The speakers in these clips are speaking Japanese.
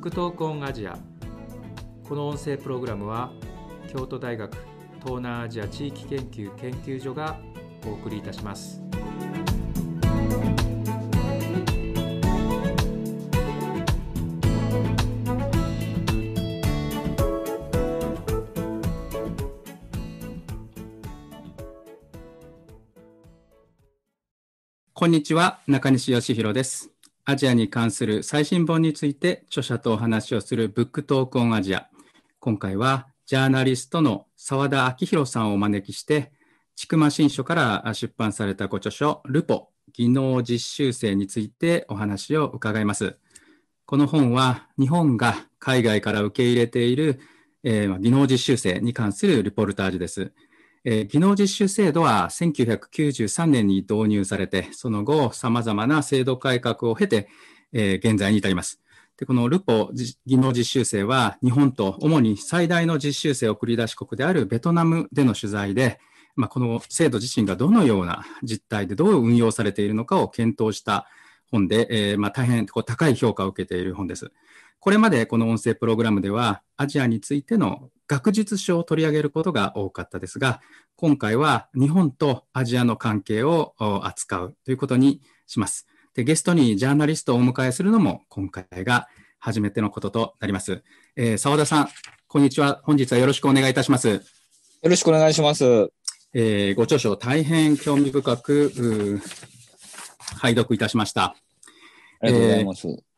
ックトークオンアジアこの音声プログラムは京都大学東南アジア地域研究研究所がお送りいたしますこんにちは中西義弘ですアジアに関する最新本について著者とお話をするブックトークオンアジア。今回はジャーナリストの澤田明宏さんをお招きして、千曲新書から出版されたご著書、ルポ、技能実習生についてお話を伺います。この本は日本が海外から受け入れている、えー、技能実習生に関するリポルタージュです。技能実習制度は1993年に導入されて、その後、様々な制度改革を経て、えー、現在に至ります。でこのルポ技能実習生は、日本と主に最大の実習生をり出し国であるベトナムでの取材で、まあ、この制度自身がどのような実態でどう運用されているのかを検討した本で、えーまあ、大変こう高い評価を受けている本です。これまでこの音声プログラムではアジアについての学術書を取り上げることが多かったですが、今回は日本とアジアの関係を扱うということにします。でゲストにジャーナリストをお迎えするのも今回が初めてのこととなります。澤、えー、田さん、こんにちは。本日はよろしくお願いいたします。よろしくお願いします。えー、ご著書大変興味深く拝読いたしました。ありがとうございます。えー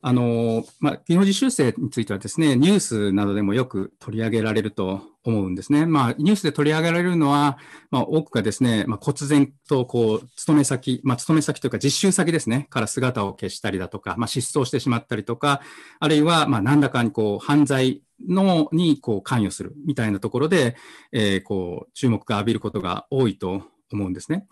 あの、まあ、技能実習生についてはですね、ニュースなどでもよく取り上げられると思うんですね。まあ、ニュースで取り上げられるのは、まあ、多くがですね、まあ、忽然と、こう、勤め先、まあ、勤め先というか実習先ですね、から姿を消したりだとか、まあ、失踪してしまったりとか、あるいは、まあ、何らかにこう、犯罪のにこう関与するみたいなところで、えー、こう注目が浴びることが多いと思うんですね。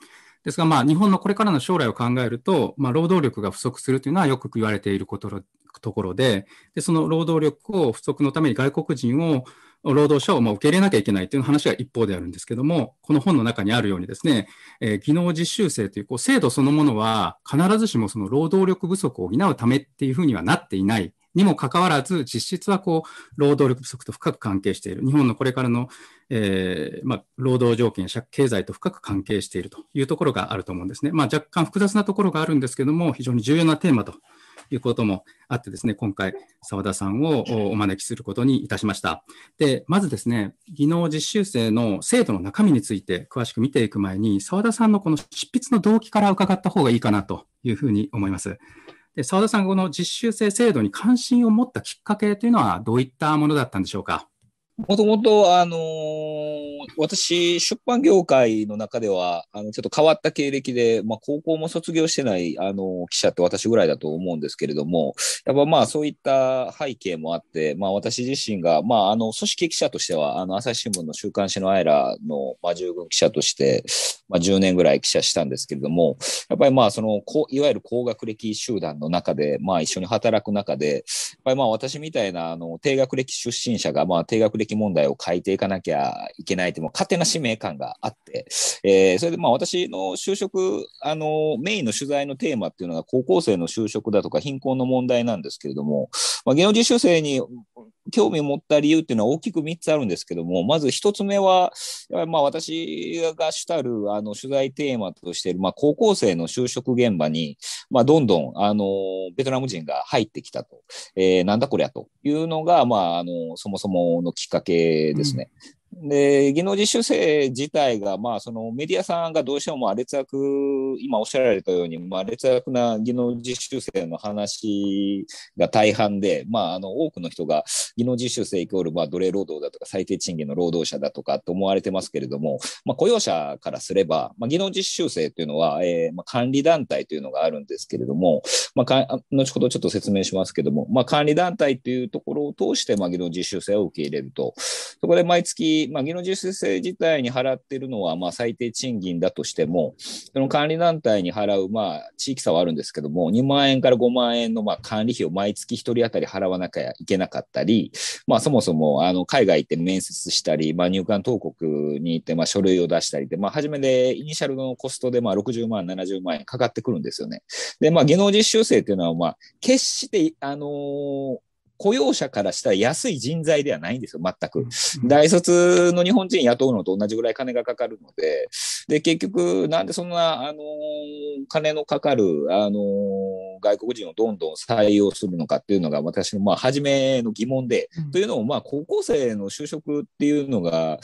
ですが、まあ、日本のこれからの将来を考えると、まあ、労働力が不足するというのはよく言われていることところでで、その労働力を不足のために外国人を、労働者をまあ受け入れなきゃいけないという話が一方であるんですけども、この本の中にあるようにですね、えー、技能実習生というこう制度そのものは必ずしもその労働力不足を補うためっていうふうにはなっていないにもかかわらず、実質はこう、労働力不足と深く関係している。日本のこれからの、えー、まあ、労働条件、経済と深く関係しているというところがあると思うんですね。まあ、若干複雑なところがあるんですけども、非常に重要なテーマということもあってですね、今回、澤田さんをお招きすることにいたしました。で、まずですね、技能実習生の制度の中身について詳しく見ていく前に、澤田さんのこの執筆の動機から伺った方がいいかなというふうに思います。で、澤田さん、この実習生制度に関心を持ったきっかけというのはどういったものだったんでしょうか。もともと、あのー、私、出版業界の中では、あの、ちょっと変わった経歴で、まあ、高校も卒業してない、あの、記者って私ぐらいだと思うんですけれども、やっぱまあ、そういった背景もあって、まあ、私自身が、まあ、あの、組織記者としては、あの、朝日新聞の週刊誌のアイラの、まあ、従軍記者として、まあ、10年ぐらい記者したんですけれども、やっぱりまあ、その、こいわゆる高学歴集団の中で、まあ、一緒に働く中で、やっぱりまあ、私みたいな、あの、低学歴出身者が、まあ、低学歴的問題を変えていかなきゃいけないという勝手な使命感があって、えー、それでまあ私の就職、あの、メインの取材のテーマっていうのが高校生の就職だとか貧困の問題なんですけれども、まあ、技能実習生に興味を持った理由っていうのは大きく3つあるんですけども、まず1つ目は、まあ、私が主たるあの取材テーマとしている、まあ、高校生の就職現場に、まあ、どんどんあのベトナム人が入ってきたと、えー、なんだこりゃというのが、まあ、あのそもそものきっかけですね。で、技能実習生自体が、まあ、そのメディアさんがどうしても劣悪、今おっしゃられたように、まあ、劣悪な技能実習生の話が大半で、まあ、あの、多くの人が技能実習生イコール、まあ、奴隷労働だとか最低賃金の労働者だとかと思われてますけれども、まあ、雇用者からすれば、まあ、技能実習生というのは、えー、まあ、管理団体というのがあるんですけれども、まあ、後ほどちょっと説明しますけれども、まあ、管理団体というところを通して、まあ、技能実習生を受け入れると。そこで毎月、まあ、技能実習生自体に払ってるのは、まあ、最低賃金だとしても、その管理団体に払う、まあ、地域差はあるんですけども、2万円から5万円の、まあ、管理費を毎月1人当たり払わなきゃいけなかったり、まあ、そもそも、あの、海外行って面接したり、まあ、入管当国に行って、まあ、書類を出したりで、まあ、初めで、イニシャルのコストで、まあ、60万、70万円かかってくるんですよね。で、まあ、技能実習生っていうのは、まあ、決して、あのー雇用者からしたら安い人材ではないんですよ、全く。大卒の日本人雇うのと同じぐらい金がかかるので、で、結局、なんでそんな、あの金のかかる、あの外国人をどんどん採用するのかっていうのが私のまあ初めの疑問で、うん、というのもまあ高校生の就職っていうのが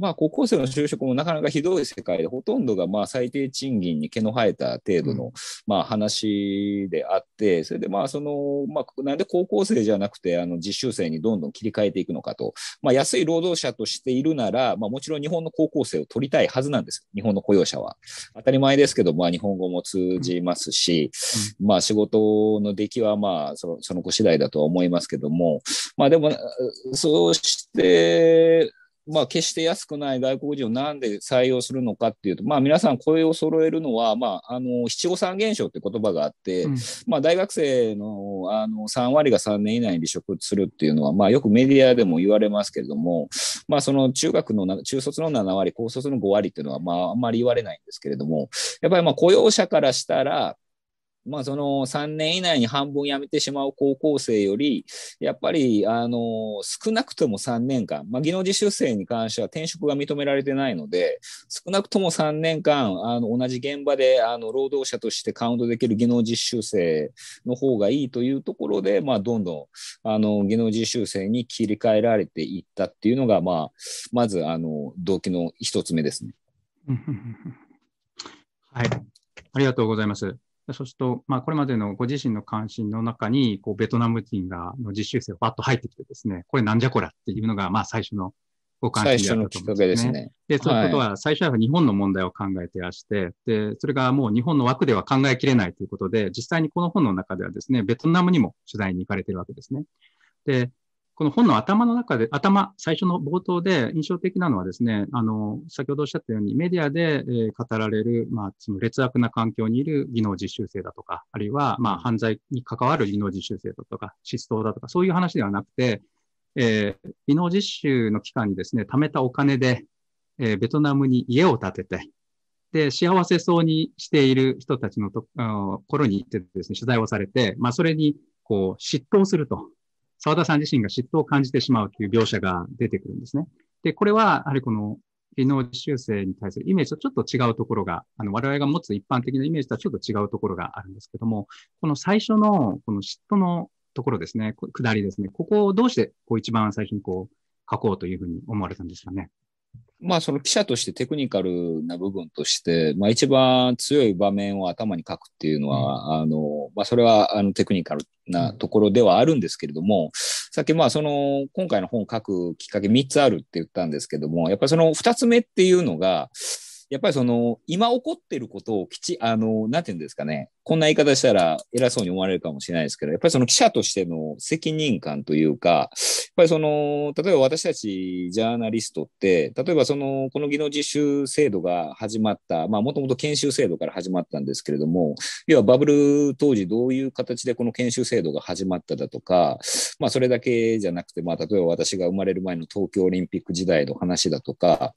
まあ、高校生の就職もなかなかひどい世界で、ほとんどがまあ最低賃金に毛の生えた程度のまあ話であって、それでまあその、まあ、なんで高校生じゃなくてあの実習生にどんどん切り替えていくのかと、まあ、安い労働者としているなら、まあ、もちろん日本の高校生を取りたいはずなんです、日本の雇用者は。当たり前ですけど、まあ、日本語も通じますし、まあ、仕事の出来はまあそのその子次第だとは思いますけども、まあ、でも、そうして、まあ、決して安くない外国人をなんで採用するのかっていうと、まあ、皆さん声を揃えるのは、まあ、あの七五三現象って言葉があって、うん、まあ、大学生のあの3割が3年以内に離職するっていうのは、まあ、よくメディアでも言われますけれども、まあ、その中学の中卒の7割高卒の5割っていうのは、まあ、あんまり言われないんですけれどもやっぱりまあ雇用者からしたらまあ、その3年以内に半分辞めてしまう高校生より、やっぱり、あの、少なくとも3年間、まあ、技能実習生に関しては転職が認められてないので、少なくとも3年間、あの、同じ現場で、あの、労働者としてカウントできる技能実習生の方がいいというところで、まあ、どんどん、あの、技能実習生に切り替えられていったっていうのが、まあ、まず、あの、動機の一つ目ですね。はい。ありがとうございます。そうすると、まあ、これまでのご自身の関心の中に、こう、ベトナム人が、の実習生がバッと入ってきてですね、これなんじゃこらっていうのが、まあ、最初のご関心だったと思うんですね。ねで、そういうことは、最初は日本の問題を考えてらして、はい、で、それがもう日本の枠では考えきれないということで、実際にこの本の中ではですね、ベトナムにも取材に行かれてるわけですね。で、この本の頭の中で、頭、最初の冒頭で印象的なのはですね、あの、先ほどおっしゃったようにメディアで、え語られる、まあ、その劣悪な環境にいる技能実習生だとか、あるいは、まあ、犯罪に関わる技能実習生だとか、失踪だとか、そういう話ではなくて、えー、技能実習の期間にですね、貯めたお金で、えー、ベトナムに家を建てて、で、幸せそうにしている人たちのと、ころに行ってですね、取材をされて、まあ、それに、こう、嫉妬すると。沢田さん自身が嫉妬を感じてしまうという描写が出てくるんですね。で、これは、やはりこの、技能実習生に対するイメージとちょっと違うところが、あの、我々が持つ一般的なイメージとはちょっと違うところがあるんですけども、この最初の、この嫉妬のところですね、下りですね、ここをどうして、こう一番最初にこう、書こうというふうに思われたんですかね。まあその記者としてテクニカルな部分として、まあ一番強い場面を頭に書くっていうのは、うん、あの、まあそれはあのテクニカルなところではあるんですけれども、うん、さっきまあその今回の本を書くきっかけ3つあるって言ったんですけども、やっぱりその2つ目っていうのが、やっぱりその、今起こってることをきち、あの、なんていうんですかね、こんな言い方したら偉そうに思われるかもしれないですけど、やっぱりその記者としての責任感というか、やっぱりその、例えば私たちジャーナリストって、例えばその、この技能実習制度が始まった、まあもともと研修制度から始まったんですけれども、要はバブル当時どういう形でこの研修制度が始まっただとか、まあそれだけじゃなくて、まあ例えば私が生まれる前の東京オリンピック時代の話だとか、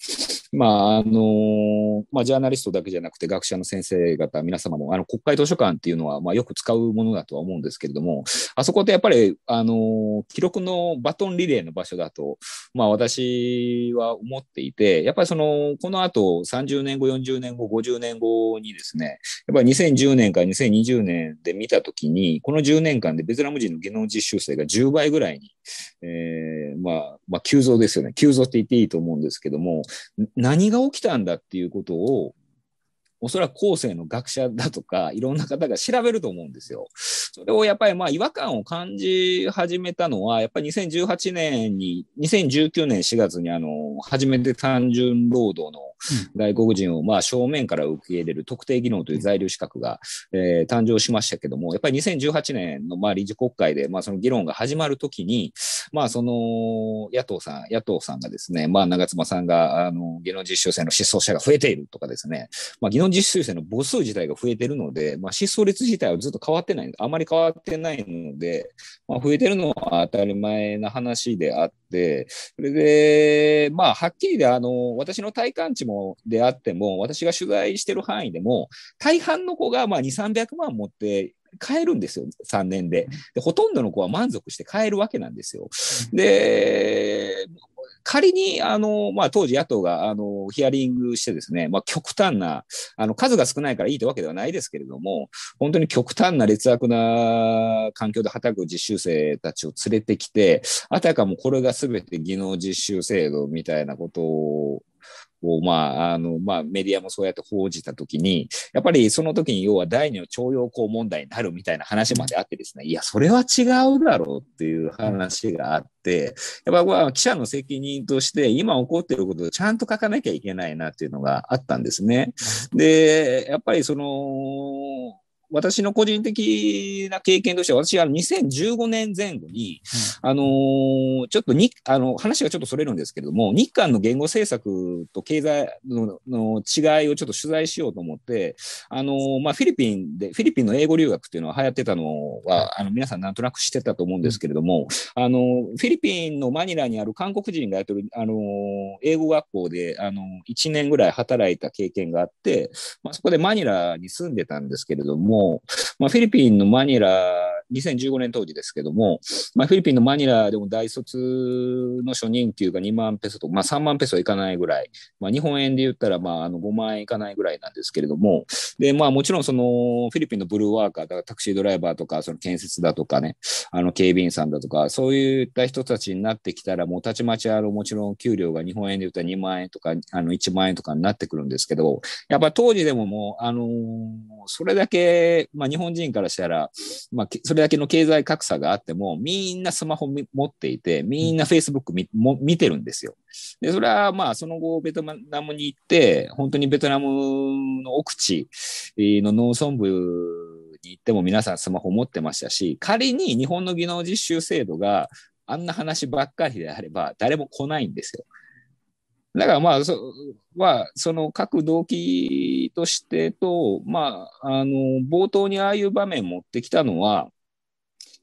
まああののまあ、ジャーナリストだけじゃなくて学者の先生方皆様もあの国会図書館っていうのは、まあ、よく使うものだとは思うんですけれどもあそこってやっぱりあの記録のバトンリレーの場所だと、まあ、私は思っていてやっぱりそのこの後、30年後40年後50年後にですねやっぱり2010年から2020年で見た時にこの10年間でベトナム人の技能実習生が10倍ぐらいにえー、まあ、まあ、急増ですよね。急増って言っていいと思うんですけども、何が起きたんだっていうことを、おそらく後世の学者だとか、いろんな方が調べると思うんですよ。それをやっぱりまあ違和感を感じ始めたのは、やっぱり2018年に、2019年4月にあの、初めて単純労働の外国人をまあ正面から受け入れる特定技能という在留資格が、えー、誕生しましたけども、やっぱり2018年のまあ理事国会でまあその議論が始まるときに、まあその野党さん、野党さんがですね、まあ長妻さんがあの技能実習生の失踪者が増えているとかですね、まあ技能実習生の母数自体が増えているので、まあ失踪率自体はずっと変わってない、あまりり変わってないので、まあ、増えてるのは当たり前な話であって、それで、まあ、はっきりで、あの、私の体感値も、であっても、私が取材してる範囲でも、大半の子が、まあ、2、300万持って、買えるんですよ、3年でで。ほとんどの子は満足して買えるわけなんですよ。で、仮に、あの、まあ、当時野党が、あの、ヒアリングしてですね、まあ、極端な、あの、数が少ないからいいというわけではないですけれども、本当に極端な劣悪な環境で働く実習生たちを連れてきて、あたかもこれが全て技能実習制度みたいなことをこう、まあ、あの、まあ、メディアもそうやって報じたときに、やっぱりその時に要は第二の徴用工問題になるみたいな話まであってですね、いや、それは違うだろうっていう話があって、やっぱ記者の責任として、今起こっていることをちゃんと書かなきゃいけないなっていうのがあったんですね。で、やっぱりその、私の個人的な経験としては、私、は2015年前後に、うん、あのー、ちょっとに、あの、話がちょっとそれるんですけれども、日韓の言語政策と経済のの違いをちょっと取材しようと思って、あのー、まあ、フィリピンで、フィリピンの英語留学っていうのは流行ってたのは、あの、皆さんなんとなく知ってたと思うんですけれども、あのー、フィリピンのマニラにある韓国人がやってる、あの英語学校で、あの1年ぐらい働いた経験があって、まあ、そこでマニラに住んでたんですけれども、も、まあ、フィリピンのマニラ、2015年当時ですけども、まあ、フィリピンのマニラでも大卒の初任給が2万ペソと、まあ、3万ペソいかないぐらい、まあ、日本円で言ったら、まあ、あの5万円いかないぐらいなんですけれども、で、まあ、もちろんそのフィリピンのブルーワーカー、だからタクシードライバーとか、その建設だとかね、あの警備員さんだとか、そういった人たちになってきたら、もうたちまちあの、もちろん給料が日本円で言ったら2万円とか、あの1万円とかになってくるんですけど、やっぱ当時でももう、あのー、それだけで、まあ、日本人からしたら、まあ、それだけの経済格差があっても、みんなスマホ持っていて、みんなフェイスブックも見てるんですよ。で、それはまあ、その後、ベトナムに行って、本当にベトナムの奥地の農村部に行っても皆さんスマホ持ってましたし、仮に日本の技能実習制度があんな話ばっかりであれば、誰も来ないんですよ。だからまあそ、は、その各動機としてと、まあ、あの、冒頭にああいう場面持ってきたのは、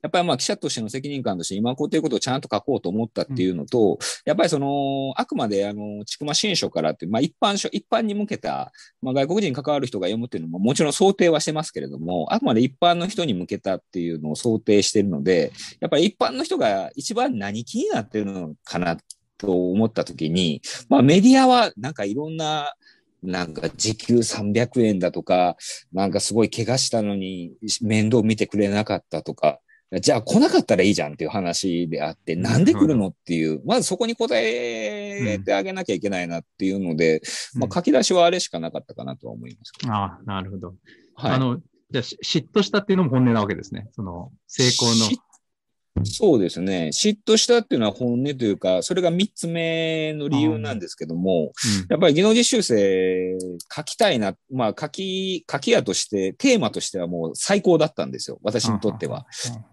やっぱりまあ記者としての責任感として今こうということをちゃんと書こうと思ったっていうのと、うん、やっぱりその、あくまであの、ちくま新書からって、まあ一般書、一般に向けた、まあ外国人に関わる人が読むっていうのももちろん想定はしてますけれども、あくまで一般の人に向けたっていうのを想定してるので、やっぱり一般の人が一番何気になってるのかなと思った時に、まあ、メディアはなんかいろんななんか時給300円だとか、なんかすごい怪我したのに面倒見てくれなかったとか、じゃあ来なかったらいいじゃんっていう話であって、なんで来るのっていう、まずそこに答えてあげなきゃいけないなっていうので、うん、まあ、書き出しはあれしかなかったかなとは思います、うん、ああ、なるほど。はい、あのじゃあ嫉妬したっていうのも本音なわけですね。その成功の。そうですね。嫉妬したっていうのは本音というか、それが3つ目の理由なんですけども、うん、やっぱり技能実習生書きたいな、まあ書き、書き屋として、テーマとしてはもう最高だったんですよ。私にとっては。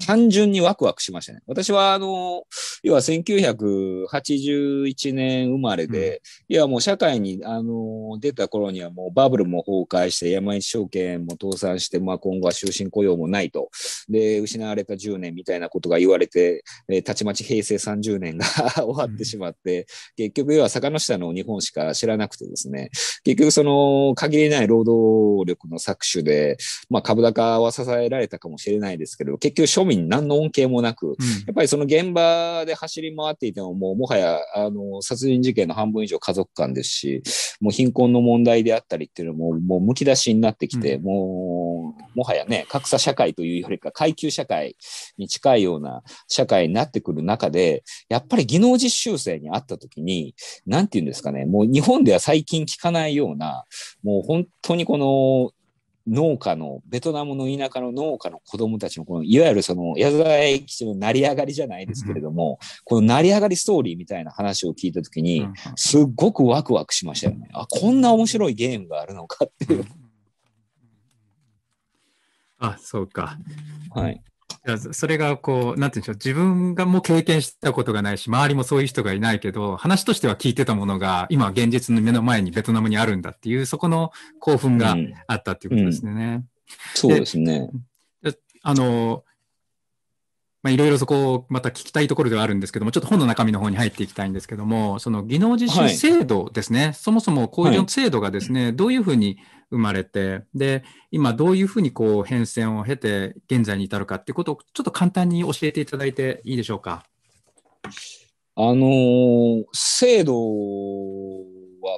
単純にワクワクしましたね。私は、あの、要は1981年生まれで、うん、いやもう社会に、あの、出た頃にはもうバブルも崩壊して、山一証券も倒産して、まあ今後は終身雇用もないと。で、失われた10年みたいなことが言われわれて、えー、たちまち平成30年が 終わってしまって、結局要は坂の下の日本しか知らなくてですね、結局その限りない労働力の搾取で、まあ株高は支えられたかもしれないですけど、結局庶民に何の恩恵もなく、うん、やっぱりその現場で走り回っていてももうもはや、あの、殺人事件の半分以上家族間ですし、もう貧困の問題であったりっていうのも、もうむき出しになってきて、うん、もうもはやね、格差社会というよりか階級社会に近いような社会になってくる中で、やっぱり技能実習生に会った時に、なんて言うんですかね、もう日本では最近聞かないような、もう本当にこの農家の、ベトナムの田舎の農家の子供たちの、この、いわゆるその、矢沢永吉の成り上がりじゃないですけれども、この成り上がりストーリーみたいな話を聞いたときに、すっごくワクワクしましたよね。あ、こんな面白いゲームがあるのかっていう。あ、そうか。はい。それがこう、なんていうんでしょう、自分がもう経験したことがないし、周りもそういう人がいないけど、話としては聞いてたものが、今現実の目の前にベトナムにあるんだっていう、そこの興奮があったっていうことですね。うんうん、そうですね。あの、まあ、いろいろそこをまた聞きたいところではあるんですけども、ちょっと本の中身の方に入っていきたいんですけども、その技能実習制度ですね、はい、そもそもこういう制度がですね、はい、どういうふうに生まれて、で、今どういうふうにこう変遷を経て現在に至るかっていうことをちょっと簡単に教えていただいていいでしょうか。あのー、制度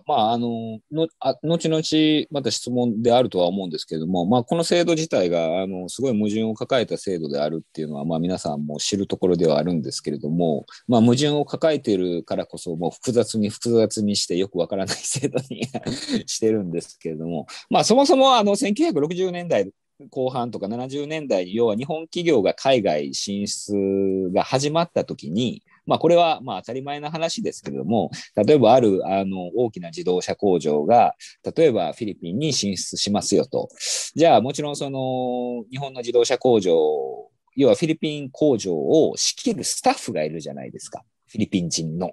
まあ、あの、のあ後々、また質問であるとは思うんですけれども、まあ、この制度自体が、あの、すごい矛盾を抱えた制度であるっていうのは、まあ、皆さんも知るところではあるんですけれども、まあ、矛盾を抱えているからこそ、もう複雑に複雑にしてよくわからない制度に してるんですけれども、まあ、そもそも、あの、1960年代後半とか70年代要は日本企業が海外進出が始まった時にまあ、これはまあ当たり前の話ですけれども、例えばあるあの大きな自動車工場が、例えばフィリピンに進出しますよと。じゃあ、もちろんその日本の自動車工場、要はフィリピン工場を仕切るスタッフがいるじゃないですか。フィリピン人の。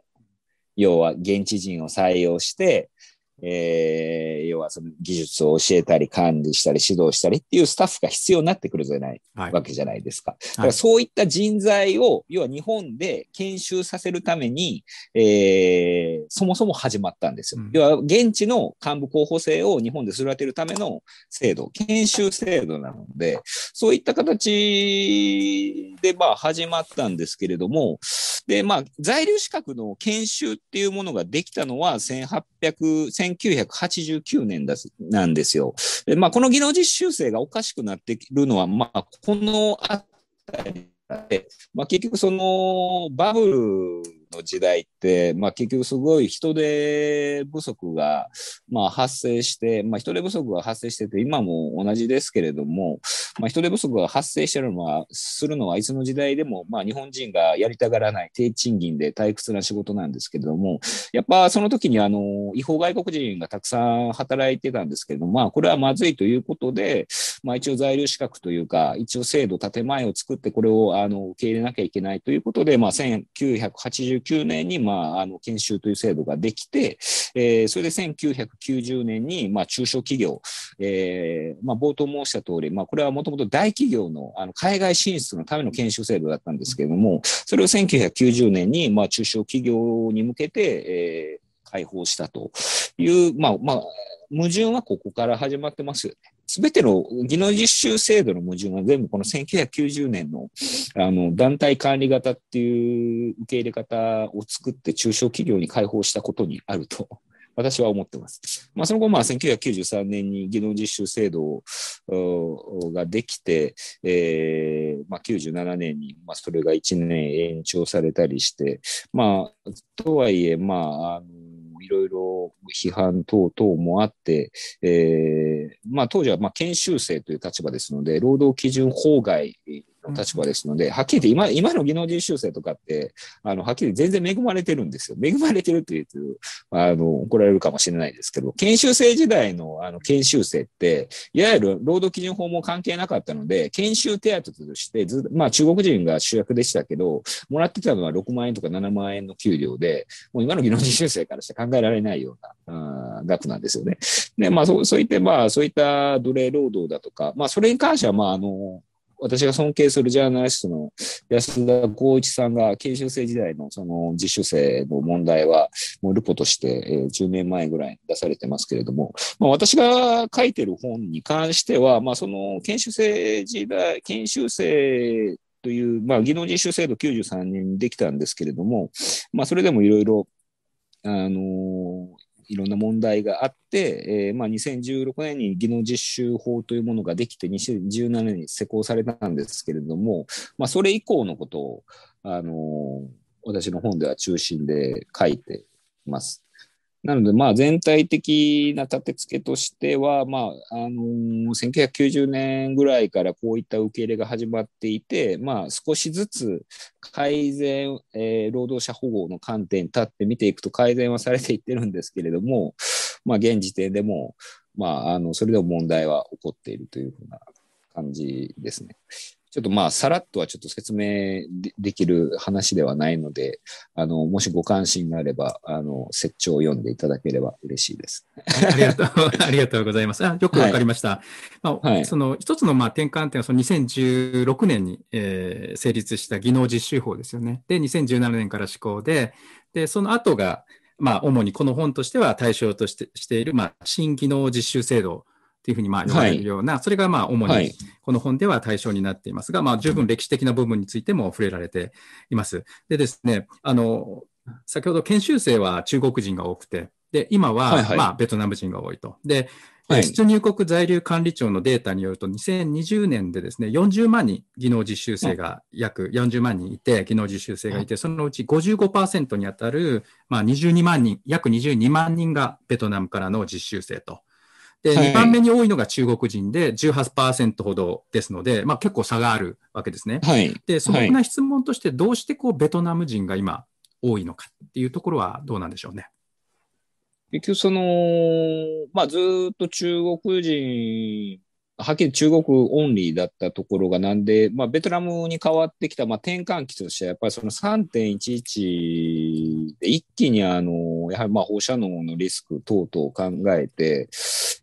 要は現地人を採用して、えー、要はその技術を教えたり管理したり指導したりっていうスタッフが必要になってくるじゃない、はい、わけじゃないですか。だからそういった人材を、要は日本で研修させるために、えー、そもそも始まったんですよ。うん、要は現地の幹部候補生を日本で育てるための制度、研修制度なので、そういった形でまあ始まったんですけれども、でまあ在留資格の研修っていうものができたのは1800、1989年ですなんですよ。でまあ、この技能実習生がおかしくなってるのは、まあ、このあたりで、まあ、結局そのバブルの時代って、まあ、結局すごい人手不足が、まあ、発生して、まあ、人手不足が発生してて、今も同じですけれども、まあ、人手不足が発生してるのは、するのはいつの時代でも、まあ、日本人がやりたがらない低賃金で退屈な仕事なんですけれども、やっぱその時にあの、違法外国人がたくさん働いてたんですけれども、まあ、これはまずいということで、まあ、一応在留資格というか、一応制度建前を作って、これをあの受け入れなきゃいけないということで、まあ、1980 1989年に、まあ、あの研修という制度ができて、えー、それで1990年に、まあ、中小企業、えーまあ、冒頭申した通り、まあ、これはもともと大企業のあの海外進出のための研修制度だったんですけれども、それを1990年に、まあ、中小企業に向けて、えー、開放したという、まあまあ、矛盾はここから始まってますよね。すべての技能実習制度の矛盾は全部この1990年のあの団体管理型っていう受け入れ方を作って中小企業に開放したことにあると 私は思ってます。まあ、その後、まあ、1993年に技能実習制度ができて、えーまあ、97年に、まあ、それが1年延長されたりして、まあ、とはいえ、まあ、あのもいろいろ批判等々もあって、えー、まあ、当時はま研修生という立場ですので、労働基準法外立場ですので、はっきり言って今、今の技能実習生とかって、あの、はっきり全然恵まれてるんですよ。恵まれてるって言うと、あの、怒られるかもしれないですけど、研修生時代のあの研修生って、いわゆる労働基準法も関係なかったので、研修手当としてず、まあ中国人が主役でしたけど、もらってたのは6万円とか7万円の給料で、もう今の技能実習生からして考えられないような、うん、額なんですよね。で、まあそう、そういった、まあそういった奴隷労働だとか、まあそれに関しては、まああの、私が尊敬するジャーナリストの安田光一さんが研修生時代のその実習生の問題は、もうルポとして、えー、10年前ぐらいに出されてますけれども、まあ、私が書いてる本に関しては、まあ、その研修生時代、研修生という、まあ、技能実習制度93年できたんですけれども、まあ、それでもいろいろ、あのーいろんな問題があって、えーまあ、2016年に技能実習法というものができて、2017年に施行されたんですけれども、まあ、それ以降のことを、あのー、私の本では中心で書いてます。なので、まあ、全体的な立て付けとしては、まああのー、1990年ぐらいからこういった受け入れが始まっていて、まあ、少しずつ改善、えー、労働者保護の観点に立って見ていくと改善はされていってるんですけれども、まあ、現時点でも、まあ、あのそれでも問題は起こっているというふうな感じですね。ちょっとまあ、さらっとはちょっと説明できる話ではないので、あの、もしご関心があれば、あの、説長を読んでいただければ嬉しいです。ありがとう、ありがとうございます。あよくわかりました。はい、まあ、はい、その、一つのまあ転換点は、その2016年に、えー、成立した技能実習法ですよね。で、2017年から施行で、で、その後が、まあ、主にこの本としては対象としてしている、まあ、新技能実習制度っていうふうにまあ言われるような、はい、それがまあ主にこの本では対象になっていますが、はい、まあ十分歴史的な部分についても触れられています。でですね、あの、先ほど研修生は中国人が多くて、で、今はまあベトナム人が多いと。で、出入国在留管理庁のデータによると、2020年でですね、40万人技能実習生が、約40万人いて、技能実習生がいて、そのうち55%に当たる、まあ22万人、約22万人がベトナムからの実習生とで、2番目に多いのが中国人で18%ほどですので、まあ、結構差があるわけですね。はい、で、素朴な質問として、どうしてこうベトナム人が今、多いのかっていうところはどうなんでしょうね。結局その、まあ、ずっと中国人、はっきり中国オンリーだったところがなんで、まあ、ベトナムに変わってきた、まあ、転換期としては、やっぱりその3.11で一気にあのやはりまあ放射能のリスク等々を考えて、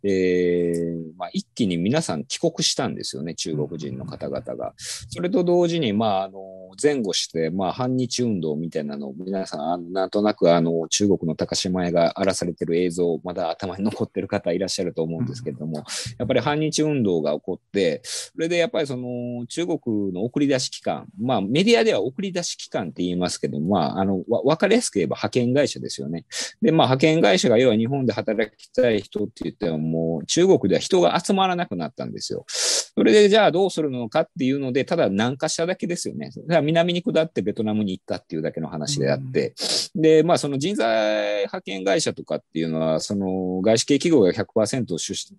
えーまあ、一気に皆さん帰国したんですよね、中国人の方々が。それと同時に、まああの前後して、まあ、反日運動みたいなのを皆さん、なんとなくあの中国の高島屋が荒らされてる映像、まだ頭に残ってる方いらっしゃると思うんですけれども、やっぱり反日運動が起こって、それでやっぱりその中国の送り出し機関、まあ、メディアでは送り出し機関って言いますけど、まあ、あの分かりやすく言えば派遣会社ですよね。で、まあ、派遣会社が要は日本で働きたい人って言っても、もう中国では人が集まらなくなったんですよ。それでじゃあどうするのかっていうので、ただ南下しただけですよね。南に下ってベトナムに行ったっていうだけの話であって、うん、で、まあその人材派遣会社とかっていうのは、その外資系企業が100%出資、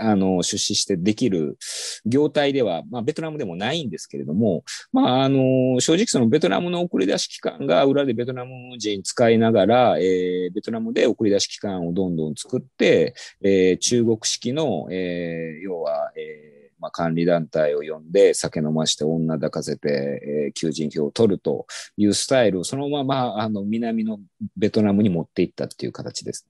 あの、出資してできる業態では、まあ、ベトナムでもないんですけれども、まあ、あの、正直そのベトナムの送り出し機関が裏でベトナム人使いながら、えー、ベトナムで送り出し機関をどんどん作って、えー、中国式の、えー、要は、えーまあ、管理団体を呼んで酒飲まして女抱かせて、えー、求人票を取るというスタイルをそのままあの南のベトナムに持っていったっていう形です。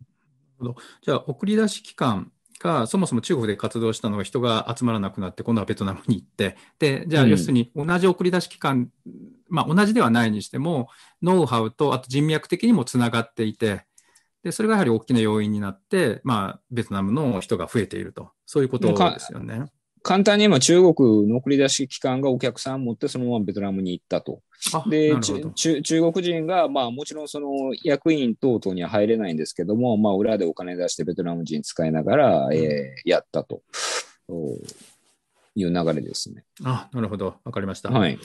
じゃあ送り出し機関がそもそも中国で活動したのが人が集まらなくなって今度はベトナムに行ってでじゃあ要するに同じ送り出し機関、うん、まあ、同じではないにしてもノウハウとあと人脈的にもつながっていて。で、それがやはり大きな要因になって、まあ、ベトナムの人が増えていると、そういうことですよね。簡単に今中国の送り出し機関がお客さん持ってそのままベトナムに行ったと。で中国人が、まあ、もちろんその役員等々には入れないんですけども、まあ、裏でお金出してベトナム人使いながら、うん、えー、やったという流れですね。あなるほど、分かりました。はい